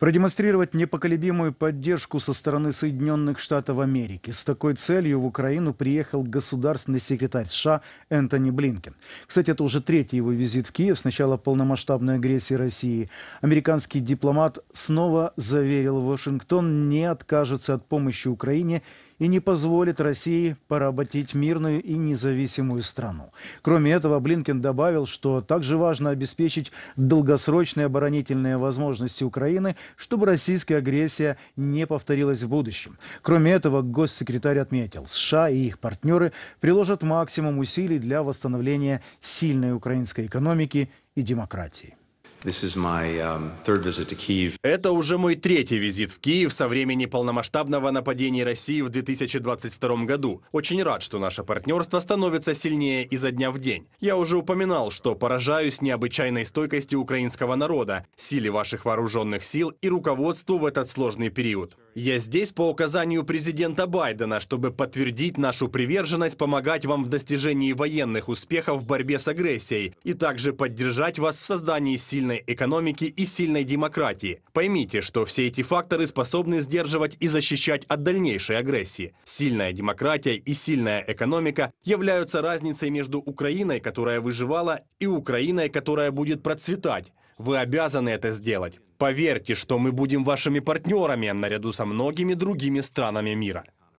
Продемонстрировать непоколебимую поддержку со стороны Соединенных Штатов Америки. С такой целью в Украину приехал государственный секретарь США Энтони Блинкен. Кстати, это уже третий его визит в Киев с начала полномасштабной агрессии России. Американский дипломат снова заверил Вашингтон не откажется от помощи Украине и не позволит России поработить мирную и независимую страну. Кроме этого, Блинкен добавил, что также важно обеспечить долгосрочные оборонительные возможности Украины чтобы российская агрессия не повторилась в будущем. Кроме этого, госсекретарь отметил, США и их партнеры приложат максимум усилий для восстановления сильной украинской экономики и демократии. Um, Это уже мой третий визит в Киев со времени полномасштабного нападения России в 2022 году. Очень рад, что наше партнерство становится сильнее изо дня в день. Я уже упоминал, что поражаюсь необычайной стойкости украинского народа, силе ваших вооруженных сил и руководству в этот сложный период. Я здесь по указанию президента Байдена, чтобы подтвердить нашу приверженность помогать вам в достижении военных успехов в борьбе с агрессией и также поддержать вас в создании сильной экономики и сильной демократии. Поймите, что все эти факторы способны сдерживать и защищать от дальнейшей агрессии. Сильная демократия и сильная экономика являются разницей между Украиной, которая выживала, и Украиной, которая будет процветать. Вы обязаны это сделать. Поверьте, что мы будем вашими партнерами наряду со многими другими странами мира.